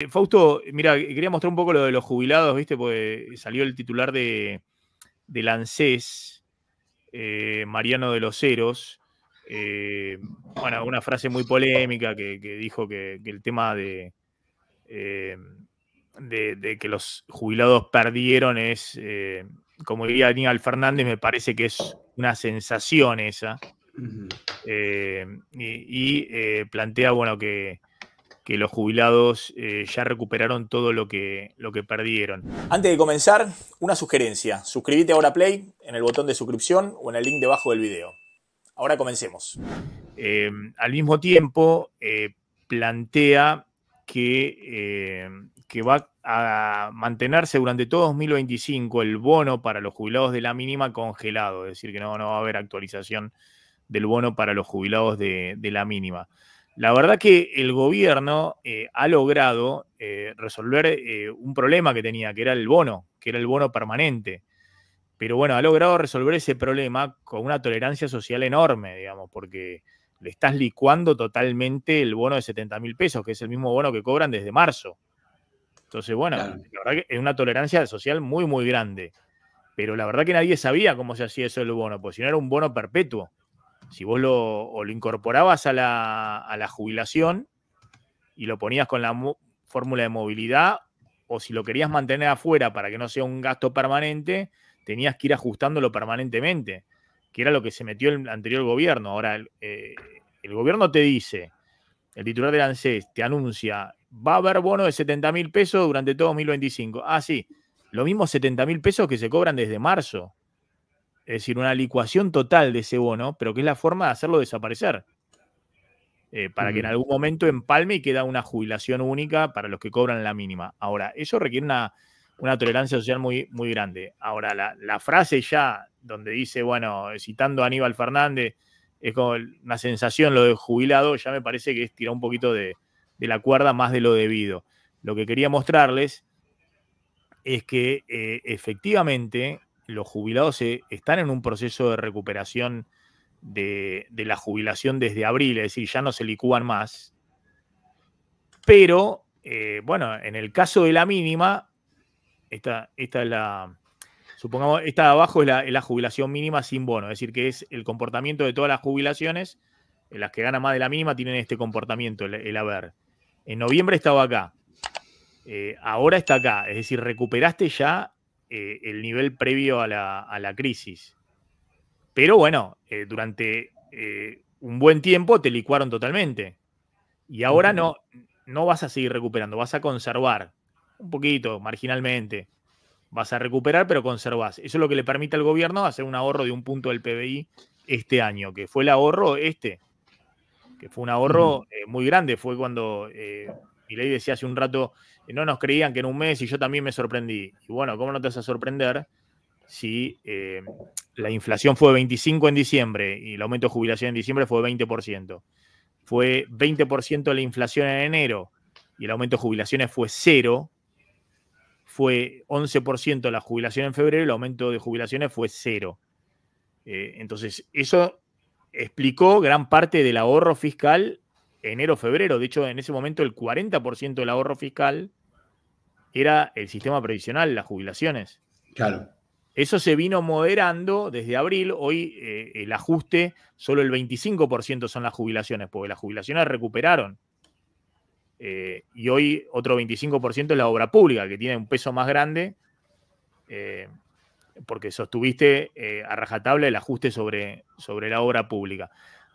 Eh, Fausto, mira, quería mostrar un poco lo de los jubilados, ¿viste? Porque salió el titular de, de eh, Mariano de los Ceros, eh, bueno, una frase muy polémica que, dijo que, el tema de, de, que los jubilados perdieron es, como diría Daniel Fernández, me parece que es una sensación esa. y plantea, bueno, que que los jubilados eh, ya recuperaron todo lo que, lo que perdieron. Antes de comenzar, una sugerencia. Suscríbete ahora a Play en el botón de suscripción o en el link debajo del video. Ahora comencemos. Eh, al mismo tiempo, eh, plantea que, que va a mantenerse durante todo 2025 el bono para los jubilados de la mínima congelado, es decir, que no, va a haber actualización del bono para los jubilados de la mínima. La verdad que el gobierno eh, ha logrado eh, resolver eh, un problema que tenía, que era el bono, que era el bono permanente. Pero bueno, ha logrado resolver ese problema con una tolerancia social enorme, digamos, porque le estás licuando totalmente el bono de 70 mil pesos, que es el mismo bono que cobran desde marzo. Entonces, bueno, la verdad que es una tolerancia social muy, muy grande. Pero la verdad que nadie sabía cómo se hacía eso el bono, porque si no era un bono perpetuo. Si vos lo, incorporabas a la, jubilación y lo ponías con la fórmula de movilidad, o si lo querías mantener afuera para que no sea un gasto permanente, tenías que ir ajustándolo permanentemente, que era lo que se metió el anterior gobierno. Ahora, el, eh, gobierno te dice, el titular del ANSES te anuncia, va a haber bono de 70 mil pesos durante todo 2025. Ah, sí, lo mismo 70 mil pesos que se cobran desde marzo. Es decir, una licuación total de ese bono, pero que es la forma de hacerlo desaparecer. Eh, para que en algún momento empalme y queda una jubilación única para los que cobran la mínima. Ahora, eso requiere una, tolerancia social muy, muy grande. Ahora, la, frase ya donde dice, bueno, citando a Aníbal Fernández, es como una sensación lo de jubilado, ya me parece que es tirar un poquito de, la cuerda más de lo debido. Lo que quería mostrarles es que eh, efectivamente los jubilados están en un proceso de recuperación de, la jubilación desde abril, es decir, ya no se licúan más. Pero, eh, bueno, en el caso de la mínima, esta, esta es la, supongamos, esta de abajo es la, jubilación mínima sin bono, es decir, que es el comportamiento de todas las jubilaciones, en eh, las que ganan más de la mínima tienen este comportamiento, el, haber. En noviembre estaba acá, eh, ahora está acá, es decir, recuperaste ya eh, el nivel previo a la, crisis. Pero bueno, eh, durante eh, un buen tiempo te licuaron totalmente. Y ahora no, no vas a seguir recuperando, vas a conservar un poquito, marginalmente. Vas a recuperar, pero conservas. Eso es lo que le permite al gobierno hacer un ahorro de un punto del PBI este año, que fue el ahorro este, que fue un ahorro muy grande. Fue cuando y ley decía hace un rato, no nos creían que en un mes y yo también me sorprendí. Y bueno, ¿cómo no te vas a sorprender si eh, la inflación fue 25 en diciembre y el aumento de jubilación en diciembre fue 20%? Fue 20% la inflación en enero y el aumento de jubilaciones fue cero. Fue 11% la jubilación en febrero y el aumento de jubilaciones fue cero. Eh, entonces, eso explicó gran parte del ahorro fiscal enero-febrero. De hecho, en ese momento el 40% del ahorro fiscal era el sistema previsional, las jubilaciones. Claro. Eso se vino moderando desde abril. Hoy eh, el ajuste, solo el 25% son las jubilaciones, porque las jubilaciones recuperaron. Eh, y hoy otro 25% es la obra pública, que tiene un peso más grande, eh, porque sostuviste a rajatabla el ajuste sobre, sobre la obra pública.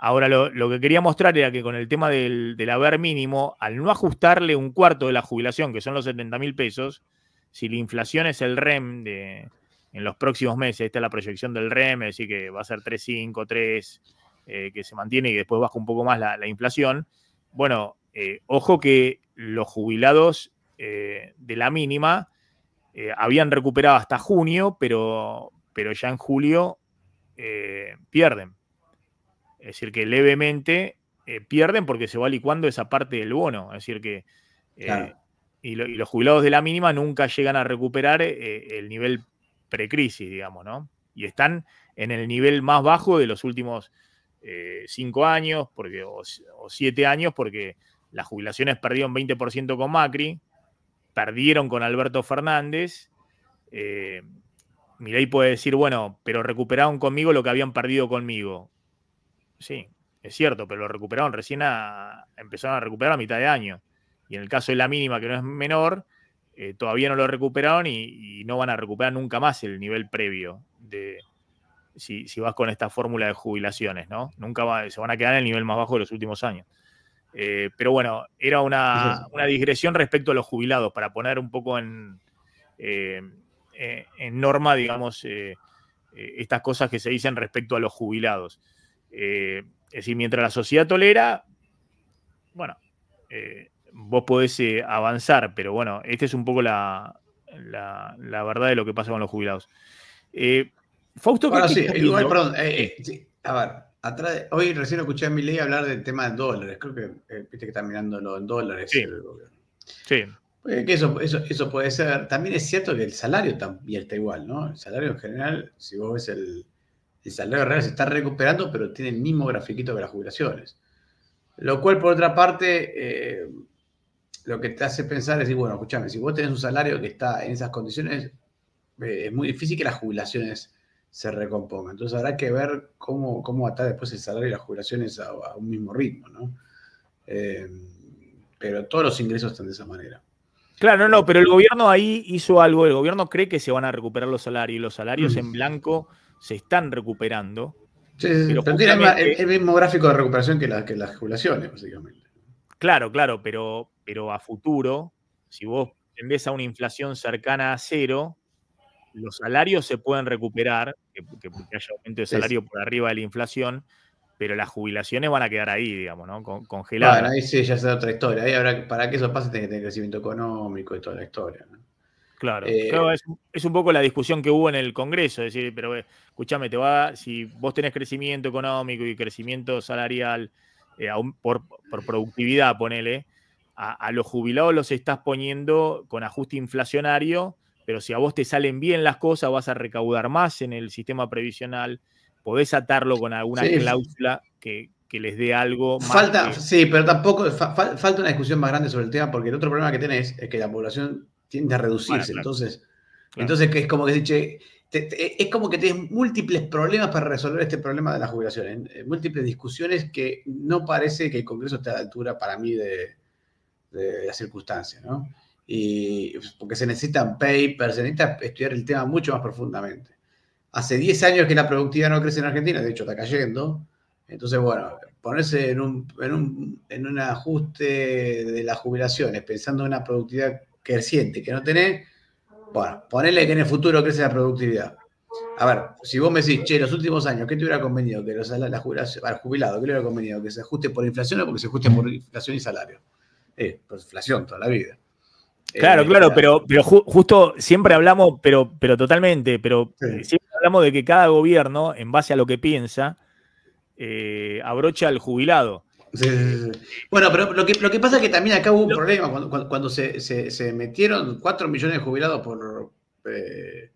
Ahora, lo, que quería mostrar era que con el tema del, haber mínimo, al no ajustarle un cuarto de la jubilación, que son los 70 mil pesos, si la inflación es el REM de, en los próximos meses, esta es la proyección del REM, es decir, que va a ser 3,5, 3, eh, que se mantiene y después baja un poco más la, inflación. Bueno, eh, ojo que los jubilados eh, de la mínima habían recuperado hasta junio, pero, pero ya en julio pierden es decir, que levemente eh, pierden porque se va licuando esa parte del bono. Es decir, que eh, y, los jubilados de la mínima nunca llegan a recuperar eh, el nivel precrisis, digamos, ¿no? Y están en el nivel más bajo de los últimos cinco años porque, o, siete años porque las jubilaciones perdieron 20% con Macri, perdieron con Alberto Fernández. Mirei puede decir, bueno, pero recuperaron conmigo lo que habían perdido conmigo sí, es cierto, pero lo recuperaron recién empezaron a recuperar a mitad de año. Y en el caso de la mínima, que no es menor, eh, todavía no lo recuperaron y, no van a recuperar nunca más el nivel previo de si, vas con esta fórmula de jubilaciones, ¿no? Nunca se van a quedar en el nivel más bajo de los últimos años. Eh, pero bueno, era una, una, digresión respecto a los jubilados, para poner un poco en, eh, en norma, digamos, estas cosas que se dicen respecto a los jubilados. Eh, es decir, mientras la sociedad tolera, bueno, eh, vos podés eh, avanzar, pero bueno, esta es un poco la, verdad de lo que pasa con los jubilados. Fausto, sí, igual, perdón, a ver, hoy recién escuché a mi ley hablar del tema de dólares, creo que viste que está mirando en dólares sí. Sí. eso, eso, puede ser. También es cierto que el salario también está igual, ¿no? El salario en general, si vos ves el, el salario real se está recuperando, pero tiene el mismo grafiquito que las jubilaciones. Lo cual, por otra parte, eh, lo que te hace pensar es decir, bueno, escúchame, si vos tenés un salario que está en esas condiciones, eh, es muy difícil que las jubilaciones se recompongan. Entonces habrá que ver cómo, cómo atar después el salario y las jubilaciones a, un mismo ritmo, ¿no? Eh, pero todos los ingresos están de esa manera. Claro, no, no, pero el gobierno ahí hizo algo. El gobierno cree que se van a recuperar los salarios. y Los salarios mm. en blanco se están recuperando. Sí, sí, el, mismo gráfico de recuperación que, que las jubilaciones, básicamente. Claro, claro, pero, pero a futuro, si vos tendés a una inflación cercana a cero, los salarios se pueden recuperar, que, que haya aumento de salario por arriba de la inflación, pero las jubilaciones van a quedar ahí, digamos, ¿no? congeladas. Bueno, ahí sí ya es otra historia. Ahí para que eso pase tiene que tener crecimiento económico y toda la historia, ¿no? Claro, eh, es, un poco la discusión que hubo en el Congreso, es decir, pero eh, escúchame, te va, si vos tenés crecimiento económico y crecimiento salarial eh, por, productividad, ponele, a, los jubilados los estás poniendo con ajuste inflacionario, pero si a vos te salen bien las cosas, vas a recaudar más en el sistema previsional, podés atarlo con alguna cláusula que, les dé algo más. Falta, sí, pero tampoco, falta una discusión más grande sobre el tema, porque el otro problema que tenés es que la población tiende a reducirse. Entonces, es como que es como que tienes múltiples problemas para resolver este problema de la jubilación, eh, múltiples discusiones que no parece que el Congreso esté a la altura para mí de, las circunstancias, ¿no? Y, porque se necesitan papers, se necesita estudiar el tema mucho más profundamente. Hace 10 años que la productividad no crece en Argentina, de hecho está cayendo. Entonces, bueno, ponerse en un, en un, en un ajuste de las jubilaciones, pensando en una productividad creciente que no tenés, bueno, ponele que en el futuro crece la productividad. A ver, si vos me decís, che, los últimos años, ¿qué te hubiera convenido? Que los jubilado, ¿qué le hubiera convenido? ¿Que se ajuste por inflación o porque se ajuste por inflación y salario? Eh, por inflación toda la vida. Eh, claro, claro, pero, pero justo siempre hablamos, pero, pero totalmente, pero siempre hablamos de que cada gobierno, en base a lo que piensa, eh, abrocha al jubilado. Bueno, pero lo que, pasa es que también acá hubo un problema cuando, se, metieron 4 millones de jubilados por, eh,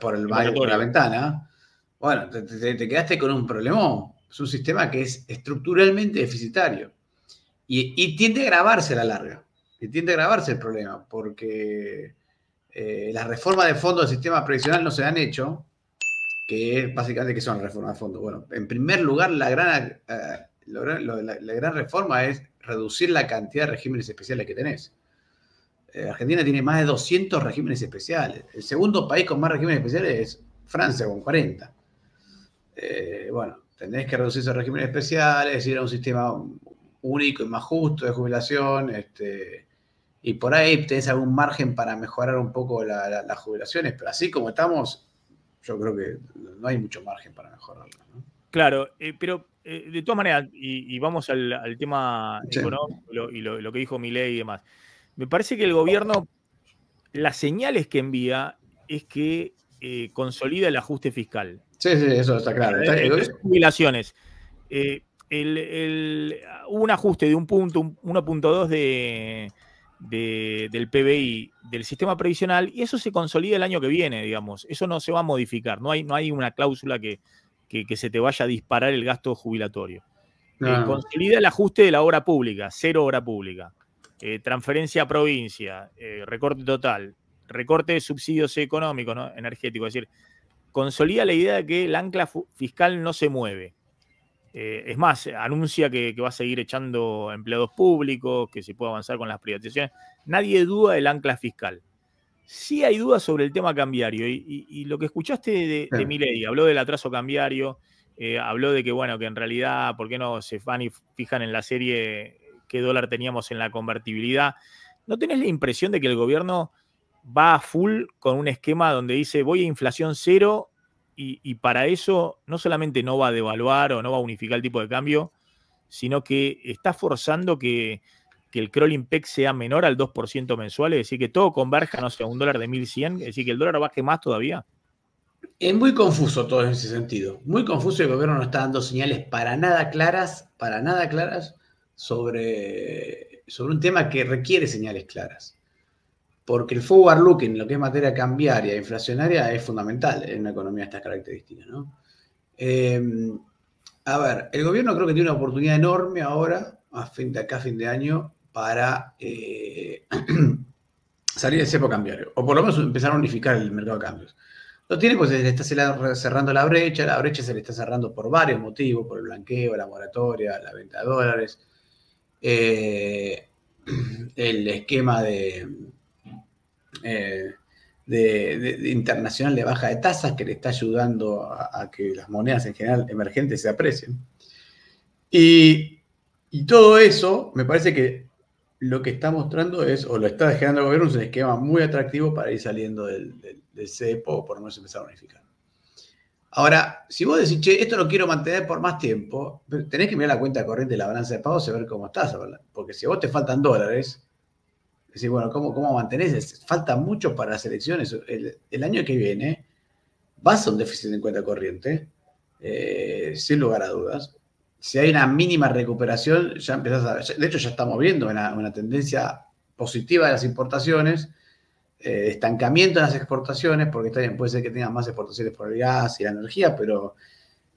por, el por la ventana. Bueno, te, quedaste con un problema, Es un sistema que es estructuralmente deficitario y, tiende a grabarse a la larga. Y tiende a grabarse el problema porque eh, las reformas de fondo del sistema previsional no se han hecho que básicamente que son reformas de fondo. Bueno, en primer lugar, la gran, eh, la, gran reforma es reducir la cantidad de regímenes especiales que tenés. Eh, Argentina tiene más de 200 regímenes especiales. El segundo país con más regímenes especiales es Francia, con 40. Eh, bueno, tenés que reducir esos regímenes especiales, ir a un sistema único y más justo de jubilación, este, y por ahí tenés algún margen para mejorar un poco las jubilaciones, pero así como estamos, yo creo que no hay mucho margen para mejorarlo. Claro, eh, pero eh, de todas maneras, y, vamos al, tema económico y lo, que dijo Milei y demás, me parece que el gobierno, las señales que envía es que eh, consolida el ajuste fiscal. Sí, sí, eso está claro. jubilaciones. El, hubo un ajuste de un punto, 1.2 de del PBI del sistema previsional y eso se consolida el año que viene, digamos. Eso no se va a modificar, no hay, no hay una cláusula que, que, se te vaya a disparar el gasto jubilatorio. Eh, consolida el ajuste de la obra pública, cero obra pública, eh, transferencia a provincia, eh, recorte total, recorte de subsidios económicos, ¿no? energéticos, es decir, consolida la idea de que el ancla fiscal no se mueve. Eh, es más, anuncia que, va a seguir echando empleados públicos, que se puede avanzar con las privatizaciones. Nadie duda del ancla fiscal. Sí hay dudas sobre el tema cambiario y, lo que escuchaste de, de habló del atraso cambiario, eh, habló de que, bueno, que en realidad, ¿por qué no se van y fijan en la serie qué dólar teníamos en la convertibilidad? ¿No tenés la impresión de que el gobierno va a full con un esquema donde dice voy a inflación cero y, para eso no solamente no va a devaluar o no va a unificar el tipo de cambio, sino que está forzando que, el crawling peg sea menor al 2% mensual, es decir, que todo converja, no sé, a un dólar de 1100, es decir, que el dólar baje más todavía. Es muy confuso todo en ese sentido, muy confuso y el gobierno no está dando señales para nada claras, para nada claras sobre, sobre un tema que requiere señales claras porque el forward looking, lo que es materia cambiaria, e inflacionaria, es fundamental en una economía de estas características. Em, a ver, el gobierno creo que tiene una oportunidad enorme ahora, a fin de acá, fin de año, para eh, salir del cepo cambiario, o por lo menos empezar a unificar el mercado de cambios. Lo tiene pues se le está cerrando la brecha, la brecha se le está cerrando por varios motivos, por el blanqueo, la moratoria, la venta de dólares, eh, el esquema de eh, de, internacional de baja de tasas que le está ayudando a, que las monedas en general emergentes se aprecien. Y, todo eso me parece que lo que está mostrando es, o lo está dejando el gobierno, es un esquema muy atractivo para ir saliendo del, CEPO por no menos empezar a unificar. Ahora, si vos decís, che, esto lo quiero mantener por más tiempo, tenés que mirar la cuenta corriente de la balanza de pagos y ver cómo estás, porque si a vos te faltan dólares, decir, bueno, ¿cómo, cómo mantenés? Falta mucho para las elecciones. El, año que viene vas a un déficit en cuenta corriente, eh, sin lugar a dudas. Si hay una mínima recuperación, ya empezás a... de hecho, ya estamos viendo una, una, tendencia positiva de las importaciones, eh, estancamiento en las exportaciones, porque también puede ser que tengan más exportaciones por el gas y la energía, pero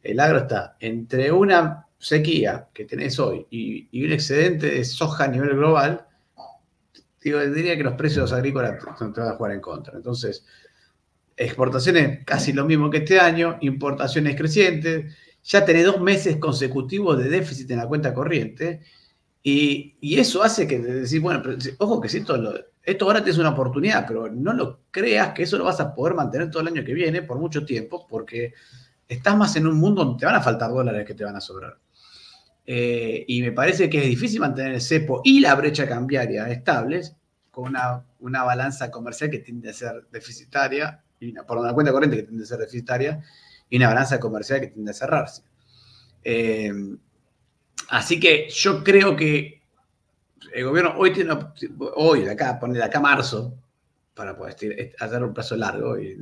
el agro está entre una sequía que tenés hoy y, y un excedente de soja a nivel global, diría que los precios agrícolas te van a jugar en contra. Entonces, exportaciones casi lo mismo que este año, importaciones crecientes, ya tenés dos meses consecutivos de déficit en la cuenta corriente, y, eso hace que decís, bueno, ojo que si esto ahora te es una oportunidad, pero no lo creas que eso lo vas a poder mantener todo el año que viene por mucho tiempo, porque estás más en un mundo donde te van a faltar dólares que te van a sobrar. Eh, y me parece que es difícil mantener el cepo y la brecha cambiaria estables con una, balanza comercial que tiende a ser deficitaria, y una, por una cuenta corriente que tiende a ser deficitaria, y una balanza comercial que tiende a cerrarse. Eh, así que yo creo que el gobierno hoy tiene, hoy, acá, poner acá marzo, para poder hacer un plazo largo y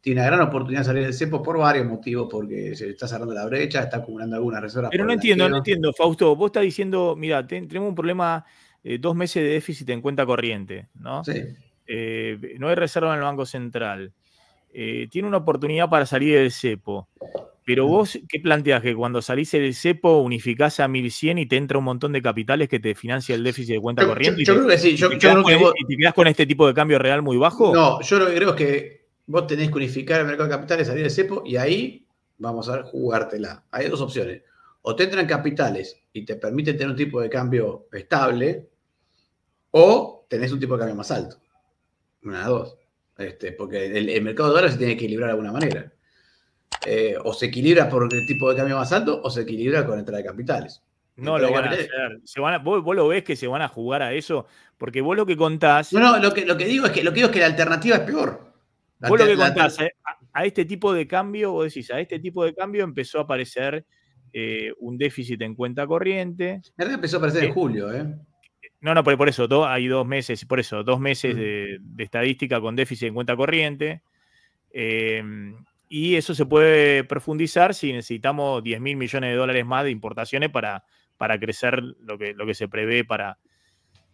tiene una gran oportunidad de salir del cepo por varios motivos, porque se está cerrando la brecha, está acumulando algunas reservas. Pero no entiendo, no entiendo, Fausto. Vos estás diciendo, mira, tenemos un problema, eh, dos meses de déficit en cuenta corriente, ¿no? Sí. Eh, no hay reserva en el Banco Central. Eh, tiene una oportunidad para salir del cepo. Pero mm. vos, ¿qué planteás? Que cuando salís del cepo unificás a 1100 y te entra un montón de capitales que te financia el déficit de cuenta corriente. Yo, creo que sí. Yo, y te, este, te quedás con este tipo de cambio real muy bajo. No, yo creo que Vos tenés que unificar el mercado de capitales, salir de cepo y ahí vamos a jugártela. Hay dos opciones. O te entran capitales y te permiten tener un tipo de cambio estable, o tenés un tipo de cambio más alto. Una de dos. Este, porque el, mercado de dólares se tiene que equilibrar de alguna manera. Eh, o se equilibra por el tipo de cambio más alto o se equilibra con la entrada de capitales. No lo van a hacer. vos, lo ves que se van a jugar a eso, porque vos lo que contás. No, no, lo lo que digo es que lo que digo es que la alternativa es peor vos lo que contás, ¿eh? a, este tipo de cambio, vos decís, a este tipo de cambio empezó a aparecer eh, un déficit en cuenta corriente. En empezó a aparecer en eh, julio, ¿eh? No, no, por, eso, hay dos meses, por eso, dos meses mm. de, estadística con déficit en cuenta corriente. y eso se puede profundizar si necesitamos 10 mil millones de dólares más de importaciones para, para crecer lo que, lo que se prevé para.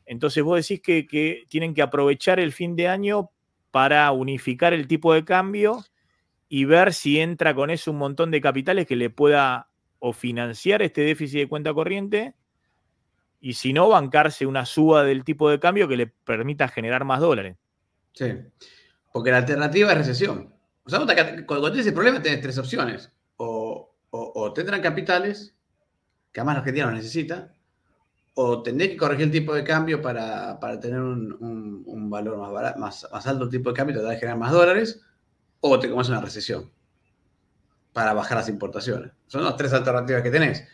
Entonces vos decís que, que tienen que aprovechar el fin de año para unificar el tipo de cambio y ver si entra con eso un montón de capitales que le pueda o financiar este déficit de cuenta corriente y si no, bancarse una suba del tipo de cambio que le permita generar más dólares. Sí, porque la alternativa es recesión. O sea, cuando tienes el problema tienes tres opciones. O, tendrán capitales, que además la Argentina no necesita, o tendré que corregir el tipo de cambio para, tener un, valor más, alto el tipo de cambio y tratar de generar más dólares, o te comes una recesión para bajar las importaciones. Son las tres alternativas que tenés.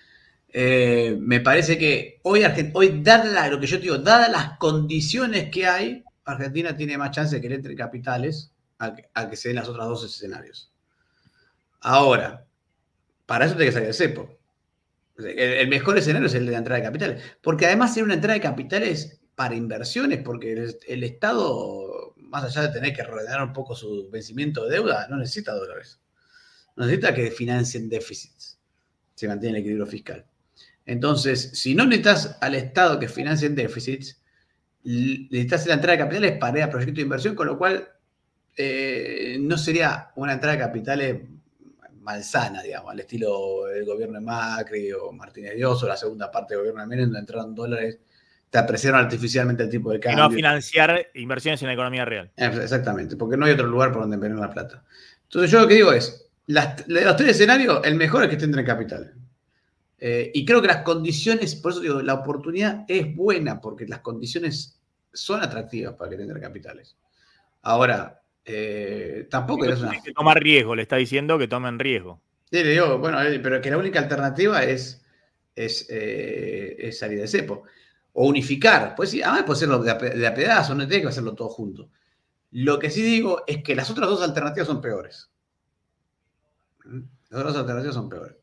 Eh, me parece que hoy, hoy dada lo que yo digo, dadas las condiciones que hay, Argentina tiene más chance de que le entre capitales a que, se den las otras dos escenarios. Ahora, para eso tiene que salir el cepo. El, mejor escenario es el de la entrada de capitales, porque además sería una entrada de capitales para inversiones, porque el, Estado, más allá de tener que ordenar un poco su vencimiento de deuda, no necesita dólares. No necesita que financien déficits. Se mantiene el equilibrio fiscal. Entonces, si no necesitas al Estado que financien déficits, necesitas la entrada de capitales para proyectos de inversión, con lo cual eh, no sería una entrada de capitales sana, digamos, al estilo del gobierno de Macri o Martínez Dios o la segunda parte del gobierno de Menem, donde entraron dólares, te apreciaron artificialmente el tipo de cambio. Y no financiar inversiones en la economía real. Exactamente, porque no hay otro lugar por donde vender la plata. Entonces yo lo que digo es, los tres escenarios, el mejor es que estén capital. Eh, y creo que las condiciones, por eso digo, la oportunidad es buena porque las condiciones son atractivas para que entren capitales. Ahora, eh, tampoco una... que tomar riesgo, le está diciendo que tomen riesgo. Sí, le digo, bueno, eh, pero que la única alternativa es, es, eh, salir de cepo. O unificar. Pues sí, además puede hacerlo de a, de pedazo, no tiene que hacerlo todo junto. Lo que sí digo es que las otras dos alternativas son peores. Las otras dos alternativas son peores.